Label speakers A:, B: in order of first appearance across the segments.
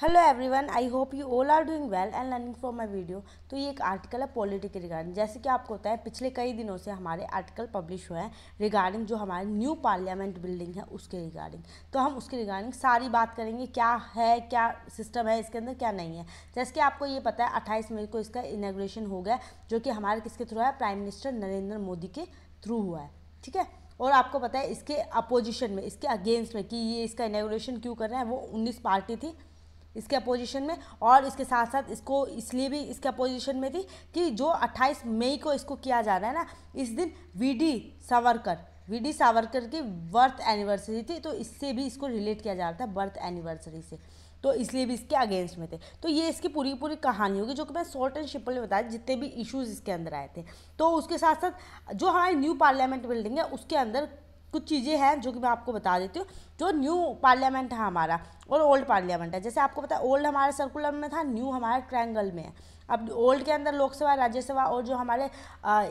A: hello everyone I hope you all are doing well and learning from my video तो ये एक article है polity के regarding जैसे कि आपको होता है पिछले कई दिनों से हमारे आर्टिकल पब्लिश हुए हैं रिगार्डिंग जो हमारे न्यू पार्लियामेंट बिल्डिंग है उसके रिगार्डिंग तो हम उसके रिगार्डिंग सारी बात करेंगे क्या है क्या सिस्टम है इसके अंदर क्या नहीं है जैसे कि आपको ये पता है अट्ठाईस मई को इसका इनाग्रेशन हो गया जो कि हमारे किसके थ्रू है प्राइम मिनिस्टर नरेंद्र मोदी के थ्रू हुआ है ठीक है और आपको पता है इसके अपोजिशन में इसके अगेंस्ट में कि ये इसका इनाग्रेशन क्यों कर रहे हैं वो उन्नीस पार्टी थी इसके अपोजिशन में और इसके साथ साथ इसको इसलिए भी इसके अपोजिशन में थी कि जो 28 मई को इसको किया जा रहा है ना इस दिन V D Savarkar V D Savarkar की बर्थ एनिवर्सरी थी तो इससे भी इसको रिलेट किया जा रहा था बर्थ एनिवर्सरी से तो इसलिए भी इसके अगेंस्ट में थे तो ये इसकी पूरी पूरी कहानी होगी जो कि मैं शॉर्ट एंड सिंपल में बताया जितने भी इश्यूज इसके अंदर आए थे तो उसके साथ साथ जो हमारी न्यू पार्लियामेंट बिल्डिंग है उसके अंदर कुछ चीज़ें हैं जो कि मैं आपको बता देती हूँ जो न्यू पार्लियामेंट है हमारा और ओल्ड पार्लियामेंट है जैसे आपको पता है ओल्ड हमारे सर्कुलर में था न्यू हमारे ट्रायंगल में है अब ओल्ड के अंदर लोकसभा राज्यसभा और जो हमारे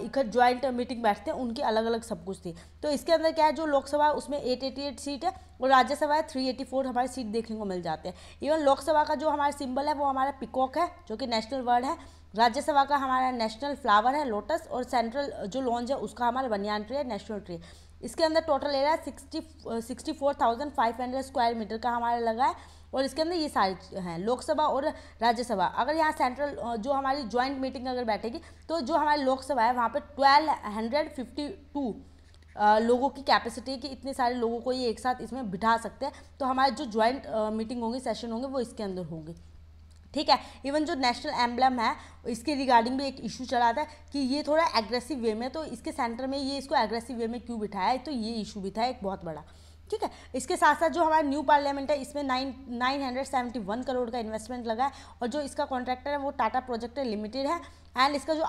A: इकट्ठ ज्वाइंट मीटिंग बैठते हैं उनकी अलग अलग सब कुछ थी तो इसके अंदर क्या है जो लोकसभा उसमें एट एटी एट सीट है और राज्यसभा है थ्री एटी फोर हमारी सीट देखने को मिल जाते हैं इवन लोकसभा का जो हमारा सिंबल है वो हमारा पिकॉक है जो कि नेशनल वर्ड है राज्यसभा का हमारा नेशनल फ्लावर है लोटस और सेंट्रल जो लॉन्च है उसका हमारा बनियान ट्री है नेशनल ट्री इसके अंदर टोटल ले रहा है sixty sixty four thousand five hundred square metre का हमारा लगा है और इसके अंदर ये सारी हैं लोकसभा और राज्यसभा अगर यहाँ सेंट्रल uh, जो हमारी ज्वाइंट मीटिंग अगर बैठेगी तो जो हमारी लोकसभा है वहाँ पर ट्वेल्व हंड्रेड फिफ्टी टू लोगों की कैपेसिटी है कि इतने सारे लोगों को ये एक साथ इसमें बिठा सकते हैं तो हमारे जो ज्वाइंट मीटिंग uh, होंगी सेशन होंगे वो इसके अंदर होंगे ठीक है इवन जो नेशनल एम्बलम है इसके रिगार्डिंग भी एक इशू चला था कि ये थोड़ा एग्रेसिव वे में तो इसके सेंटर में ये इसको एग्रेसिव वे में क्यों बिठाया है तो ये इशू भी था एक बहुत बड़ा ठीक है इसके साथ साथ जो हमारा न्यू पार्लियामेंट है इसमें nine nine hundred seventy one crore का इन्वेस्टमेंट लगा है और जो इसका कॉन्ट्रैक्टर है वो टाटा प्रोजेक्ट लिमिटेड है एंड इसका जो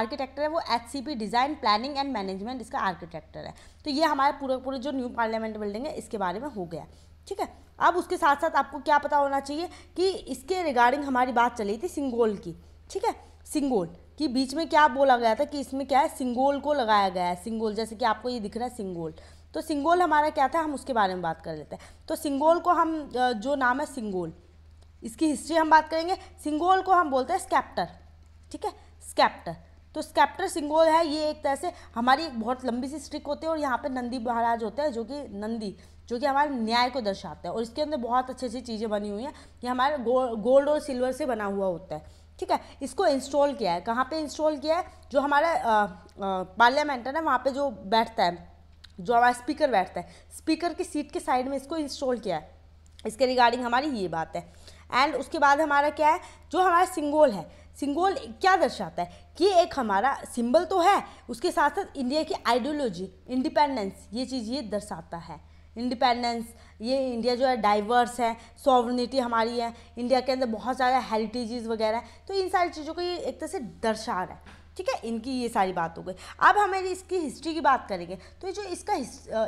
A: आर्किटेक्टर है वो H C P design planning and management इसका आर्किटेक्टर है तो ये हमारा पूरा पूरे जो न्यू पार्लियामेंट बिल्डिंग है इसके बारे में हो गया ठीक है अब उसके साथ साथ आपको क्या पता होना चाहिए कि इसके रिगार्डिंग हमारी बात चली थी सिंगोल की ठीक है सिंगोल कि बीच में क्या बोला गया था कि इसमें क्या है सिंगोल को लगाया गया है सिंगोल जैसे कि आपको ये दिख रहा है सिंगोल तो सिंगोल हमारा क्या था हम उसके बारे में बात कर लेते हैं तो सिंगोल को हम जो नाम है सिंगोल इसकी हिस्ट्री हम बात करेंगे सिंगोल को हम बोलते हैं स्कैप्टर ठीक है स्कैप्टर तो स्कैप्टर सिंगोल है ये एक तरह से हमारी एक बहुत लंबी सी स्ट्रिक होती है और यहाँ पे नंदी महाराज होते हैं जो कि नंदी जो कि हमारे न्याय को दर्शाता है और इसके अंदर बहुत अच्छी अच्छी चीज़ें बनी हुई हैं ये हमारे गो, गोल्ड और सिल्वर से बना हुआ होता है ठीक है इसको इंस्टॉल किया है कहाँ पे इंस्टॉल किया है जो हमारा पार्लियामेंट है ना वहाँ पे जो बैठता है जो हमारा स्पीकर बैठता है स्पीकर की सीट के साइड में इसको इंस्टॉल किया है इसके रिगार्डिंग हमारी ये बात है एंड उसके बाद हमारा क्या है जो हमारा सिंगोल है सिंगोल क्या दर्शाता है कि एक हमारा सिंबल तो है उसके साथ साथ इंडिया की आइडियोलॉजी इंडिपेंडेंस ये चीज़ ये दर्शाता है इंडिपेंडेंस ये इंडिया जो है डाइवर्स है सॉवर्निटी हमारी है इंडिया के अंदर बहुत सारे हेरिटेज वगैरह है तो इन सारी चीज़ों को ये एक तरह से दर्शा रहा है ठीक है इनकी ये सारी बात हो गई अब हमें इसकी हिस्ट्री की बात करेंगे तो जो इसका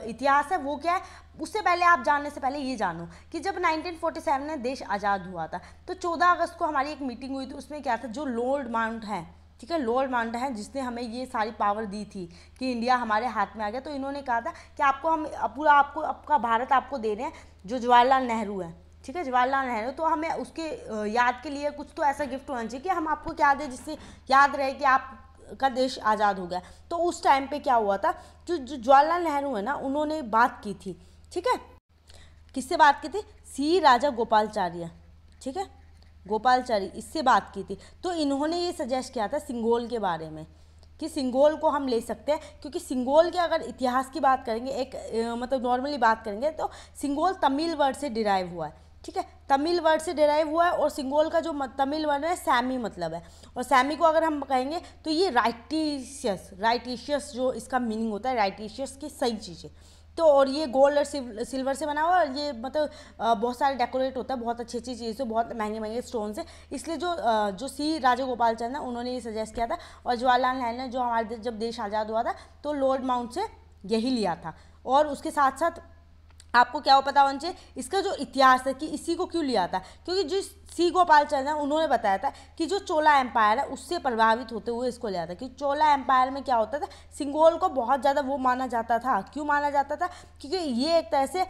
A: इतिहास है वो क्या है उससे पहले आप जानने से पहले ये जानो कि जब 1947 में देश आज़ाद हुआ था तो 14 अगस्त को हमारी एक मीटिंग हुई थी उसमें क्या था जो लोल्ड माउंट है ठीक है लॉर्ड मांडा है जिसने हमें ये सारी पावर दी थी कि इंडिया हमारे हाथ में आ गया तो इन्होंने कहा था कि आपको हम पूरा आपको आपका भारत आपको दे रहे हैं जो जवाहरलाल नेहरू है ठीक है जवाहरलाल नेहरू तो हमें उसके याद के लिए कुछ तो ऐसा गिफ्ट होना चाहिए कि हम आपको क्या दें जिससे याद रहे कि आप का देश आज़ाद हो गया तो उस टाइम पे क्या हुआ था जो जो जवाहरलाल नेहरू है ना उन्होंने बात की थी ठीक है किससे बात की थी सी राजा गोपालचार्य ठीक है गोपालचारी इससे बात की थी तो इन्होंने ये सजेस्ट किया था सिंगोल के बारे में कि सिंगोल को हम ले सकते हैं क्योंकि सिंगोल के अगर इतिहास की बात करेंगे एक मतलब नॉर्मली बात करेंगे तो सिंगोल तमिल वर्ड से डिराइव हुआ है ठीक है तमिल वर्ड से डिराइव हुआ है और सिंगोल का जो तमिल वर्ड है सैमी मतलब है और सैमी को अगर हम कहेंगे तो ये राइटिशियस राइटिशियस जो इसका मीनिंग होता है राइटिशियस की सही चीज़ें तो और ये गोल्ड और सिल्वर से बना हुआ और ये मतलब बहुत सारे डेकोरेट होता है बहुत अच्छी अच्छी से बहुत महंगे महंगे स्टोन से इसलिए जो जो सी राजा गोपाल चंद है उन्होंने ये सजेस्ट किया था और जवाहरलाल नेहरू ने जो हमारे जब देश आज़ाद हुआ था तो लॉर्ड माउंट से यही लिया था और उसके साथ साथ आपको क्या हो पता होना चाहिए इसका जो इतिहास है कि इसी को क्यों लिया था क्योंकि जिस सी गोपाल चंद है उन्होंने बताया था कि जो चोला एम्पायर है उससे प्रभावित होते हुए इसको लिया था कि चोला एम्पायर में क्या होता था सिंगोल को बहुत ज़्यादा वो माना जाता था क्यों माना जाता था क्योंकि ये एक तरह से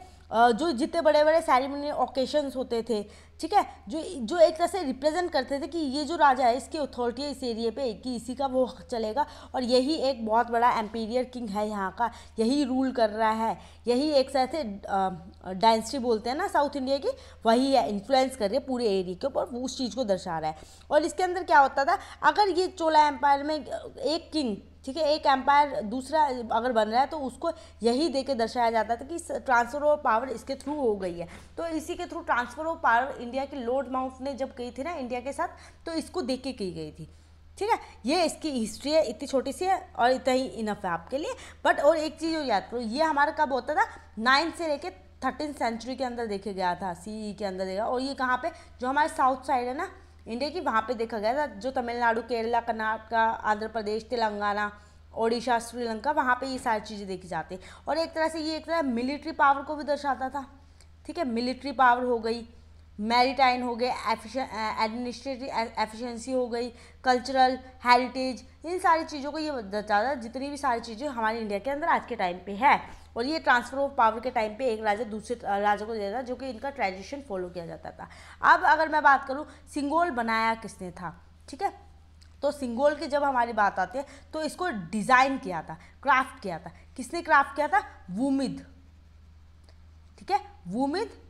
A: जो जितने बड़े बड़े सेरेमनी ओकेशंस होते थे ठीक है जो जो एक तरह से रिप्रेजेंट करते थे कि ये जो राजा है इसकी अथॉरिटी है इस एरिए पे कि इसी का वो चलेगा और यही एक बहुत बड़ा एम्पीरियर किंग है यहाँ का यही रूल कर रहा है यही एक तरह से डायनेस्टी बोलते हैं ना साउथ इंडिया की वही है इन्फ्लुएंस कर रही है पूरे एरिए के ऊपर उस चीज़ को दर्शा रहा है और इसके अंदर क्या होता था अगर ये चोला एम्पायर में एक किंग ठीक है एक एम्पायर दूसरा अगर बन रहा है तो उसको यही दे के दर्शाया जाता था कि ट्रांसफ़र ऑफ पावर इसके थ्रू हो गई है तो इसी के through transfer of power India के लॉर्ड माउंट ने जब कही थी ना इंडिया के साथ तो इसको देख के की गई थी ठीक है ये इसकी हिस्ट्री है इतनी छोटी सी है और इतना ही इनफ है आपके लिए बट और एक चीज़ और याद करो ये हमारा कब होता था नाइन्थ से लेके थर्टीन सेंचुरी के अंदर देखे गया था सी e के अंदर देखा और ये कहाँ पे जो हमारे साउथ साइड है ना इंडिया की वहाँ पे देखा गया था जो तमिलनाडु केरला कर्नाटका आंध्र प्रदेश तेलंगाना ओडिशा श्रीलंका वहाँ पे ये सारी चीज़ें देखी जाती और एक तरह से ये एक तरह मिलिट्री पावर को भी दर्शाता था ठीक है मिलिट्री पावर हो गई मैरिटाइन हो गए एडमिनिस्ट्रेटिव एफिशिएंसी हो गई कल्चरल हेरिटेज इन सारी चीज़ों को ये बताता है जितनी भी सारी चीज़ें हमारे इंडिया के अंदर आज के टाइम पे है और ये ट्रांसफर ऑफ पावर के टाइम पे एक राजा दूसरे राजा को दिया जाता जो कि इनका ट्रेडिशन फॉलो किया जाता था अब अगर मैं बात करूँ सिंगोल बनाया किसने था ठीक है तो सिंगोल की जब हमारी बात आती है तो इसको डिज़ाइन किया था क्राफ्ट किया था किसने क्राफ्ट किया था वुमिद ठीक है वुमिद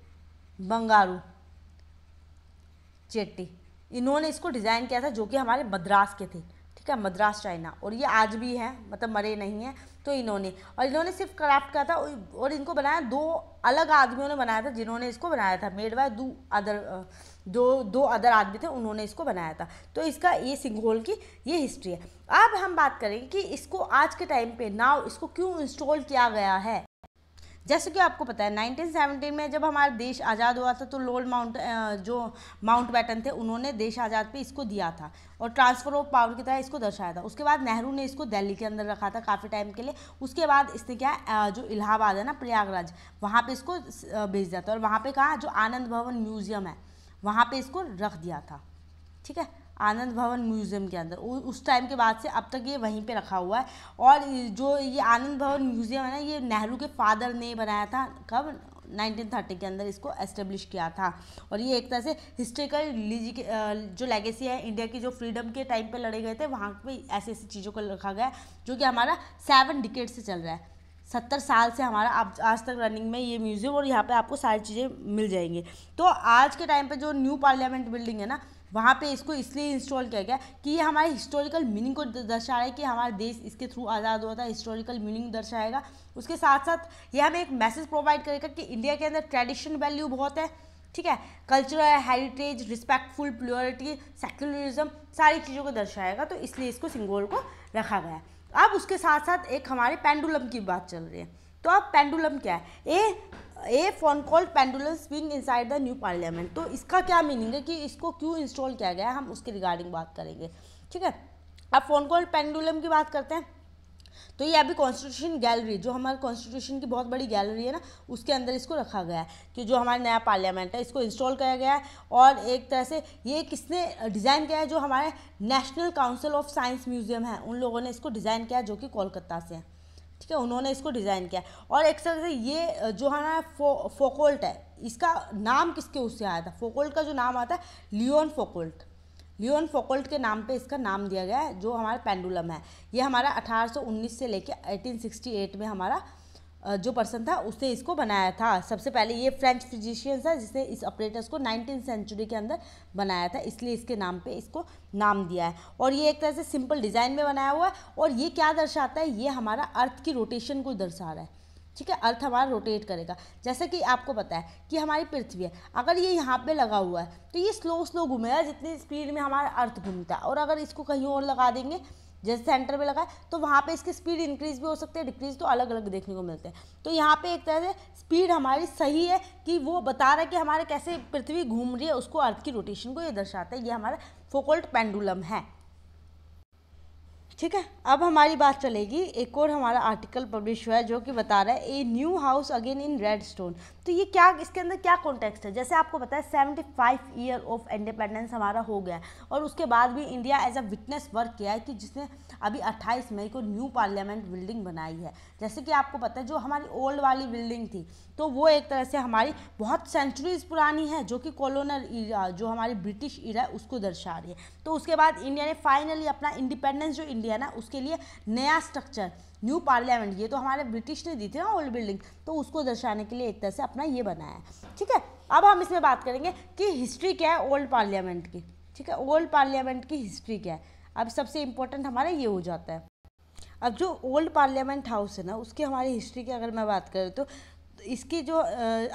A: बंगारू चेट्टी इन्होंने इसको डिज़ाइन किया था जो कि हमारे मद्रास के थे ठीक है मद्रास चाइना और ये आज भी हैं मतलब मरे नहीं हैं तो इन्होंने और इन्होंने सिर्फ क्राफ्ट किया था और इनको बनाया दो अलग आदमियों ने बनाया था जिन्होंने इसको बनाया था मेड बाय दो अदर दो दो अदर आदमी थे उन्होंने इसको बनाया था तो इसका ये सिंगोल की ये हिस्ट्री है अब हम बात करेंगे कि इसको आज के टाइम पे नाव इसको क्यों इंस्टॉल किया गया है जैसे कि आपको पता है 1917 में जब हमारा देश आज़ाद हुआ था तो लोल माउंट जो माउंट बैटन थे उन्होंने देश आज़ाद पे इसको दिया था और ट्रांसफ़र ऑफ पावर की तरह इसको दर्शाया था उसके बाद नेहरू ने इसको दिल्ली के अंदर रखा था काफ़ी टाइम के लिए उसके बाद इसने क्या जो इलाहाबाद है ना प्रयागराज वहाँ पर इसको भेज दिया था और वहाँ पर कहा जो आनंद भवन म्यूज़ियम है वहाँ पर इसको रख दिया था ठीक है आनंद भवन म्यूज़ियम के अंदर उस टाइम के बाद से अब तक ये वहीं पे रखा हुआ है और जो ये आनंद भवन म्यूज़ियम है ना ये नेहरू के फादर ने बनाया था कब 1930 के अंदर इसको एस्टेब्लिश किया था और ये एक तरह से हिस्ट्रिकल जो लेगेसी है इंडिया की जो फ्रीडम के टाइम पे लड़े गए थे वहाँ पे ऐसी ऐसी चीज़ों को रखा गया जो कि हमारा सेवन डिकेट से चल रहा है सत्तर साल से हमारा आप आज तक रनिंग में ये म्यूज़ियम और यहाँ पे आपको सारी चीज़ें मिल जाएंगी तो आज के टाइम पे जो न्यू पार्लियामेंट बिल्डिंग है ना वहाँ पे इसको इसलिए इंस्टॉल किया गया कि ये हमारे हिस्टोरिकल मीनिंग को दर्शा रहा है कि हमारा देश इसके थ्रू आज़ाद हुआ था हिस्टोरिकल मीनिंग दर्शाएगा उसके साथ साथ ये हमें एक मैसेज प्रोवाइड करेगा कि इंडिया के अंदर ट्रेडिशन वैल्यू बहुत है ठीक है cultural heritage respectful purity secularism सारी चीज़ों को दर्शाएगा तो इसलिए इसको सिंगोल को रखा गया अब उसके साथ साथ एक हमारे पेंडुलम की बात चल रही है तो अब पेंडुलम क्या है a a Foucault pendulum swing inside the new parliament तो इसका क्या मीनिंग है कि इसको क्यों इंस्टॉल किया गया है हम उसके रिगार्डिंग बात करेंगे ठीक है अब फोन कॉल पेंडुलम की बात करते हैं तो ये अभी कॉन्स्टिट्यूशन गैलरी जो हमारे कॉन्स्टिट्यूशन की बहुत बड़ी गैलरी है ना उसके अंदर इसको रखा गया है कि जो हमारा नया पार्लियामेंट है इसको इंस्टॉल किया गया है और एक तरह से ये किसने डिज़ाइन किया है जो हमारे national council of science museum है उन लोगों ने इसको डिज़ाइन किया जो कि कोलकाता से है ठीक है उन्होंने इसको डिज़ाइन किया और एक तरह से ये जो हमारा फो, फोकोल्ट है इसका नाम किसके उससे आया था फोकोल्ट का जो नाम आता है लियोन फोकोल्ट लियोन फोकोल्ट के नाम पे इसका नाम दिया गया है जो हमारा पेंडुलम है ये हमारा 1819 से लेके 1868 में हमारा जो पर्सन था उसने इसको बनाया था सबसे पहले ये फ्रेंच फिजिशियन था जिसने इस ऑपरेटर्स को नाइनटीन सेंचुरी के अंदर बनाया था इसलिए इसके नाम पे इसको नाम दिया है और ये एक तरह से सिंपल डिज़ाइन में बनाया हुआ है और ये क्या दर्शाता है ये हमारा अर्थ की रोटेशन को दर्शा रहा है ठीक है अर्थ हमारा रोटेट करेगा जैसे कि आपको पता है कि हमारी पृथ्वी है अगर ये यहाँ पे लगा हुआ है तो ये स्लो स्लो घूमेगा जितनी स्पीड में हमारा अर्थ घूमता है और अगर इसको कहीं और लगा देंगे जैसे सेंटर में लगाए तो वहाँ पे इसकी स्पीड इंक्रीज भी हो सकती है डिक्रीज तो अलग अलग देखने को मिलते हैं तो यहाँ पे एक तरह से स्पीड हमारी सही है कि वो बता रहा है कि हमारे कैसे पृथ्वी घूम रही है उसको अर्थ की रोटेशन को ये दर्शाता है ये हमारा फोकोल्ट पेंडुलम है ठीक है अब हमारी बात चलेगी एक और हमारा आर्टिकल पब्लिश हुआ है जो कि बता रहा है a new house again in red stone तो ये क्या इसके अंदर क्या कॉन्टेक्स्ट है जैसे आपको पता है seventy five year of independence हमारा हो गया और उसके बाद भी India as a witness work किया है कि जिसने अभी अट्ठाईस मई को न्यू पार्लियामेंट बिल्डिंग बनाई है जैसे कि आपको पता है जो हमारी ओल्ड वाली बिल्डिंग थी तो वो एक तरह से हमारी बहुत सेंचुरीज पुरानी है जो कि कॉलोनल जो हमारी ब्रिटिश ईरा है उसको दर्शा रही है तो उसके बाद इंडिया ने फाइनली अपना इंडिपेंडेंस जो इंडिया ना उसके लिए नया स्ट्रक्चर न्यू पार्लियामेंट ये तो हमारे ब्रिटिश ने दी थी ना ओल्ड बिल्डिंग तो उसको दर्शाने के लिए एक तरह से अपना ये बनाया ठीक है अब हम इसमें बात करेंगे कि हिस्ट्री क्या है ओल्ड पार्लियामेंट की ठीक है ओल्ड पार्लियामेंट की हिस्ट्री क्या है अब सबसे इम्पोर्टेंट हमारा ये हो जाता है अब जो ओल्ड पार्लियामेंट हाउस है ना उसकी हमारी हिस्ट्री की अगर मैं बात करूँ तो इसकी जो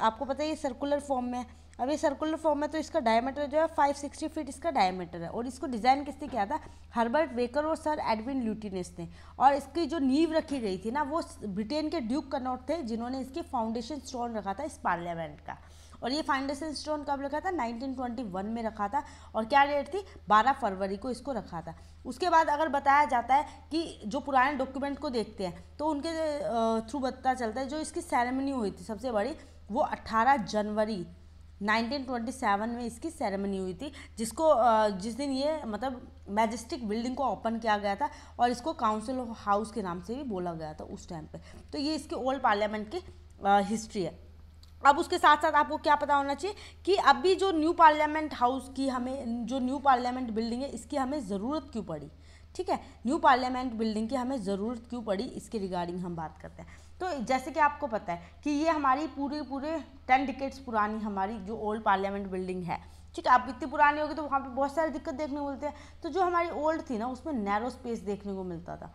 A: आपको पता है ये सर्कुलर फॉर्म में अब ये सर्कुलर फॉर्म में तो इसका डायमीटर जो है 560 फीट इसका डायमीटर है और इसको डिज़ाइन किसने किया था हर्बर्ट वेकर और सर एडविन ल्यूटिनस ने और इसकी जो नींव रखी गई थी ना वो ब्रिटेन के ड्यूक कनॉट थे जिन्होंने इसकी फाउंडेशन स्टोन रखा था इस पार्लियामेंट का और ये फाउंडेशन स्टोन कब रखा था 1921 में रखा था और क्या डेट थी 12 फरवरी को इसको रखा था उसके बाद अगर बताया जाता है कि जो पुराने डॉक्यूमेंट को देखते हैं तो उनके थ्रू पता चलता है जो इसकी सेरेमनी हुई थी सबसे बड़ी वो 18 जनवरी 1927 में इसकी सेरेमनी हुई थी जिसको जिस दिन ये मतलब मैजेस्टिक बिल्डिंग को ओपन किया गया था और इसको काउंसिल हाउस के नाम से भी बोला गया था उस टाइम पे तो ये इसके ओल्ड पार्लियामेंट की हिस्ट्री है अब उसके साथ साथ आपको क्या पता होना चाहिए कि अभी जो न्यू पार्लियामेंट हाउस की हमें जो न्यू पार्लियामेंट बिल्डिंग है इसकी हमें ज़रूरत क्यों पड़ी ठीक है न्यू पार्लियामेंट बिल्डिंग की हमें ज़रूरत क्यों पड़ी इसके रिगार्डिंग हम बात करते हैं तो जैसे कि आपको पता है कि ये हमारी पूरी पूरे टेन डिकेट्स पुरानी हमारी जो ओल्ड पार्लियामेंट बिल्डिंग है ठीक है आप इतनी पुरानी होगी तो वहाँ पे बहुत सारी दिक्कत देखने को मिलते हैं तो जो हमारी ओल्ड थी ना उसमें नैरो स्पेस देखने को मिलता था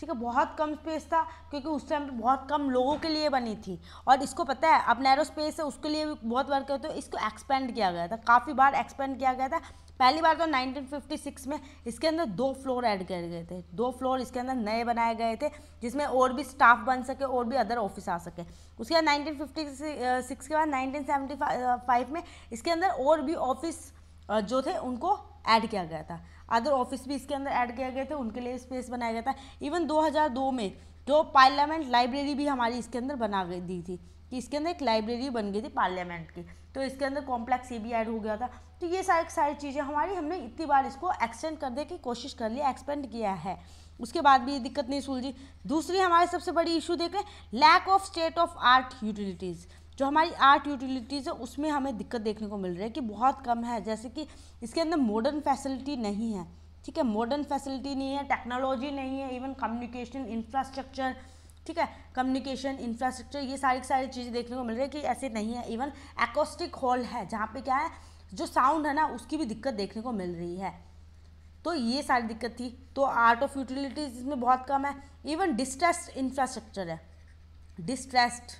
A: ठीक है बहुत कम स्पेस था क्योंकि उस टाइम पर बहुत कम लोगों के लिए बनी थी और इसको पता है अब नैरो स्पेस है उसके लिए भी बहुत वर्क करते हो इसको एक्सपेंड किया गया था काफ़ी बार एक्सपेंड किया गया था पहली बार तो 1956 में इसके अंदर दो फ्लोर ऐड किए गए थे दो फ्लोर इसके अंदर नए बनाए गए थे जिसमें और भी स्टाफ बन सके और भी अदर ऑफिस आ सके उसके बाद नाइनटीन के बाद नाइनटीन में इसके अंदर और भी ऑफिस जो थे उनको ऐड किया गया था अदर ऑफिस भी इसके अंदर ऐड किया गया थे उनके लिए स्पेस बनाया गया था इवन 2002 में जो पार्लियामेंट लाइब्रेरी भी हमारी इसके अंदर बना दी थी कि इसके अंदर एक लाइब्रेरी बन गई थी पार्लियामेंट की तो इसके अंदर कॉम्प्लेक्स ये भी ऐड हो गया था तो ये सारी सारी चीज़ें हमारी हमने इतनी बार इसको एक्सटेंड करने की कोशिश कर लिया एक्सपेंड किया है उसके बाद भी ये दिक्कत नहीं सुलझी दूसरी हमारी सबसे बड़ी इशू देख लें lack of state of art utilities जो हमारी आर्ट यूटिलिटीज़ है उसमें हमें दिक्कत देखने को मिल रही है कि बहुत कम है जैसे कि इसके अंदर मॉडर्न फैसिलिटी नहीं है ठीक है मॉडर्न फैसिलिटी नहीं है टेक्नोलॉजी नहीं है इवन कम्युनिकेशन इंफ्रास्ट्रक्चर ठीक है कम्युनिकेशन इंफ्रास्ट्रक्चर ये सारी सारी चीज़ें देखने को मिल रही है कि ऐसे नहीं है इवन एकोस्टिक हॉल है जहाँ पे क्या है जो साउंड है ना उसकी भी दिक्कत देखने को मिल रही है तो ये सारी दिक्कत थी तो आर्ट ऑफ यूटिलिटीज़ इसमें बहुत कम है इवन डिस्ट्रेस्ड इंफ्रास्ट्रक्चर है डिस्ट्रेस्ड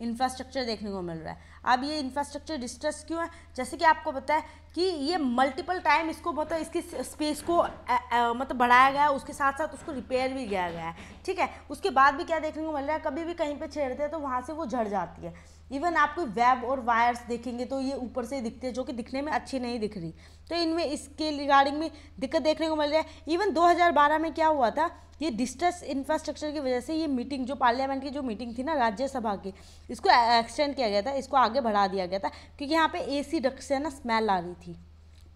A: इंफ्रास्ट्रक्चर देखने को मिल रहा है अब ये इंफ्रास्ट्रक्चर डिस्ट्रेस क्यों है जैसे कि आपको पता है कि ये मल्टीपल टाइम इसको मतलब इसकी स्पेस को आ, आ, मतलब बढ़ाया गया है उसके साथ साथ उसको रिपेयर भी किया गया है ठीक है उसके बाद भी क्या देखने को मिल रहा है कभी भी कहीं पर छेड़ते हैं तो वहाँ से वो झड़ जाती है इवन आप कोई वेब और वायर्स देखेंगे तो ये ऊपर से दिखते हैं जो कि दिखने में अच्छी नहीं दिख रही तो इनमें इसके रिगार्डिंग में दिक्कत देखने को मिल रहा है इवन 2012 में क्या हुआ था ये डिस्ट्रेस इंफ्रास्ट्रक्चर की वजह से ये मीटिंग जो पार्लियामेंट की जो मीटिंग थी ना राज्यसभा की इसको एक्सटेंड किया गया था इसको आगे बढ़ा दिया गया था क्योंकि यहाँ पर ए सी से ना स्मेल आ रही थी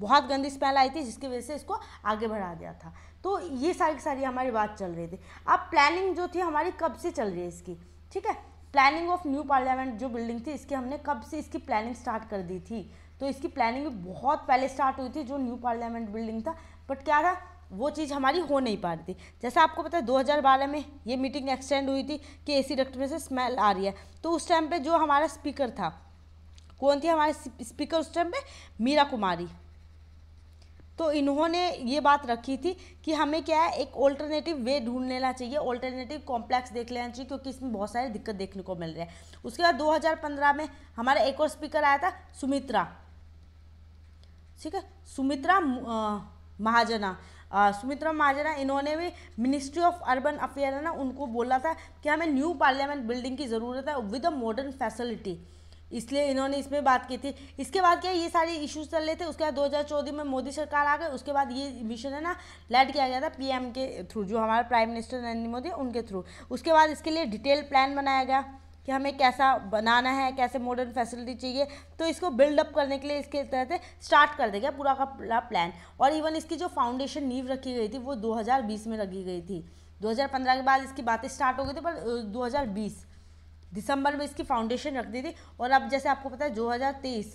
A: बहुत गंदी स्मेल आई थी जिसकी वजह से इसको आगे बढ़ा दिया था तो ये सारी सारी हमारी बात चल रही थी अब प्लानिंग जो थी हमारी कब से चल रही है इसकी ठीक है प्लानिंग ऑफ न्यू पार्लियामेंट जो बिल्डिंग थी इसकी हमने कब से इसकी प्लानिंग स्टार्ट कर दी थी तो इसकी प्लानिंग भी बहुत पहले स्टार्ट हुई थी जो न्यू पार्लियामेंट बिल्डिंग था बट क्या था वो चीज़ हमारी हो नहीं पा रही थी जैसा आपको पता है 2012 में ये मीटिंग एक्सटेंड हुई थी कि एसी डक्ट में से स्मेल आ रही है तो उस टाइम पे जो हमारा स्पीकर था कौन थी हमारे स्पीकर उस टाइम पे मीरा कुमारी तो इन्होंने ये बात रखी थी कि हमें क्या है एक ऑल्टरनेटिव वे ढूंढ लेना चाहिए ऑल्टरनेटिव कॉम्प्लेक्स देख लेना चाहिए क्योंकि इसमें बहुत सारी दिक्कत देखने को मिल रही है उसके बाद 2015 में हमारा एक और स्पीकर आया था सुमित्रा ठीक है सुमित्रा महाजना सुमित्रा महाजना इन्होंने भी मिनिस्ट्री ऑफ अर्बन अफेयर है ना उनको बोला था कि हमें न्यू पार्लियामेंट बिल्डिंग की ज़रूरत है विद अ मॉडर्न फैसिलिटी इसलिए इन्होंने इसमें बात की थी इसके बाद क्या ये सारे इश्यूज चल रहे थे उसके बाद दो में मोदी सरकार आ गई उसके बाद ये मिशन है ना लैड किया गया था पीएम के थ्रू जो हमारे प्राइम मिनिस्टर नरेंद्र मोदी उनके थ्रू उसके बाद इसके लिए डिटेल प्लान बनाया गया कि हमें कैसा बनाना है कैसे मॉडर्न फैसिलिटी चाहिए तो इसको बिल्डअप करने के लिए इसके तहत स्टार्ट कर देगा पूरा का पूरा प्लान और इवन इसकी जो फाउंडेशन नींव रखी गई थी वो 2020 में रखी गई थी 2015 के बाद इसकी बातें स्टार्ट हो गई थी पर 2020 दिसंबर में इसकी फाउंडेशन रख दी थी और अब जैसे आपको पता है 2023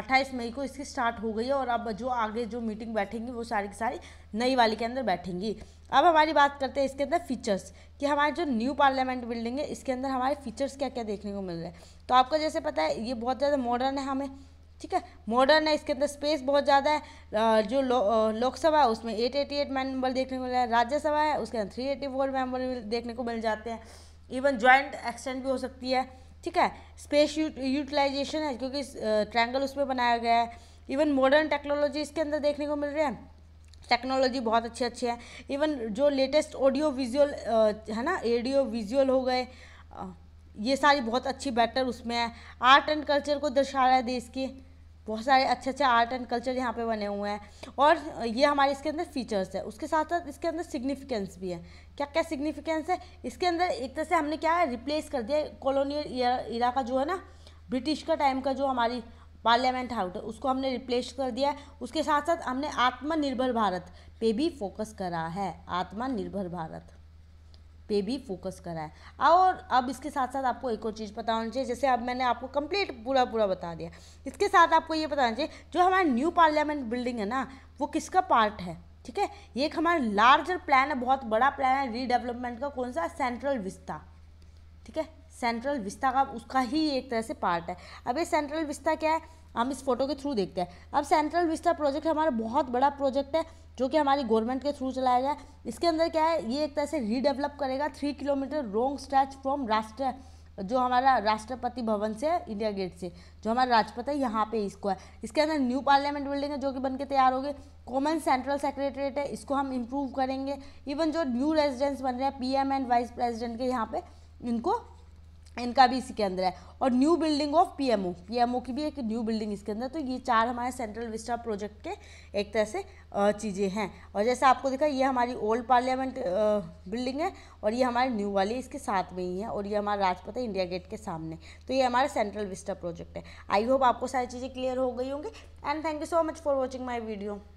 A: 28 मई को इसकी स्टार्ट हो गई है और अब जो आगे जो मीटिंग बैठेंगी वो सारी की सारी नई वाली के अंदर बैठेंगी अब हमारी बात करते हैं इसके अंदर फीचर्स कि हमारे जो न्यू पार्लियामेंट बिल्डिंग है इसके अंदर हमारे फीचर्स क्या क्या देखने को मिल रहे हैं तो आपको जैसे पता है ये बहुत ज़्यादा मॉडर्न है हमें ठीक है मॉडर्न है इसके अंदर स्पेस बहुत ज़्यादा है जो लोकसभा है उसमें एट एटी एट मेम्बर देखने को मिल रहा है राज्यसभा है उसके अंदर थ्री एटी फोर मेम्बर देखने को मिल जाते हैं इवन ज्वाइंट एक्सटेंड भी हो सकती है ठीक है स्पेस यूटिलाइजेशन है क्योंकि उस उसमें बनाया गया है इवन मॉडर्न टेक्नोलॉजी इसके अंदर देखने को मिल रहे हैं टेक्नोलॉजी बहुत अच्छी अच्छी है इवन जो लेटेस्ट ऑडियो विजुअल है ना ऑडियो विजुअल हो गए ये सारी बहुत अच्छी बेटर उसमें है आर्ट एंड कल्चर को दर्शा रहा है देश की बहुत सारे अच्छे अच्छे आर्ट एंड कल्चर यहाँ पे बने हुए हैं और ये हमारे इसके अंदर फीचर्स है उसके साथ साथ इसके अंदर सिग्निफिकेंस भी है क्या क्या सिग्निफिकेंस है इसके अंदर एक तरह से हमने क्या है रिप्लेस कर दिया कॉलोनियल इरा का जो है ना ब्रिटिश का टाइम का जो हमारी पार्लियामेंट हाउट है उसको हमने रिप्लेस कर दिया है उसके साथ साथ हमने आत्मनिर्भर भारत पे भी फोकस करा है आत्मनिर्भर भारत पे भी फोकस करा है और अब इसके साथ साथ आपको एक और चीज़ पता होना चाहिए जैसे अब मैंने आपको कंप्लीट पूरा पूरा बता दिया इसके साथ आपको ये पता होना चाहिए जो हमारा न्यू पार्लियामेंट बिल्डिंग है ना वो किसका पार्ट है ठीक है ये एक हमारा लार्जर प्लान है बहुत बड़ा प्लान है रीडेवलपमेंट का कौन सा सेंट्रल विस्ता ठीक है सेंट्रल विस्ता का उसका ही एक तरह से पार्ट है अब ये सेंट्रल विस्ता क्या है हम इस फोटो के थ्रू देखते हैं अब सेंट्रल विस्टा प्रोजेक्ट हमारा बहुत बड़ा प्रोजेक्ट है जो कि हमारी गवर्नमेंट के थ्रू चलाया गया इसके अंदर क्या है ये एक तरह से रीडेवलप करेगा three kilometre long stretch from राष्ट्र जो हमारा राष्ट्रपति भवन से है इंडिया गेट से जो हमारा राजपथ है यहाँ पे इसको है इसके अंदर न्यू पार्लियामेंट बिल्डिंग है जो कि के तैयार होगी कॉमन सेंट्रल सेक्रेटरीट है इसको हम इम्प्रूव करेंगे इवन जो न्यू रेजिडेंस बन रहे हैं पीएम एंड वाइस प्रेसिडेंट के यहाँ पे इनको इनका भी इसी के अंदर है और new building of PMO PMO की भी एक न्यू बिल्डिंग इसके अंदर तो ये चार हमारे सेंट्रल विस्टा प्रोजेक्ट के एक तरह से चीज़ें हैं और जैसे आपको देखा ये हमारी ओल्ड पार्लियामेंट बिल्डिंग है और ये हमारी न्यू वाली इसके साथ में ही है और ये हमारा राजपथ है इंडिया गेट के सामने तो ये हमारा सेंट्रल विस्टा प्रोजेक्ट है आई होप आपको सारी चीज़ें क्लियर हो गई होंगी and thank you so much for watching my video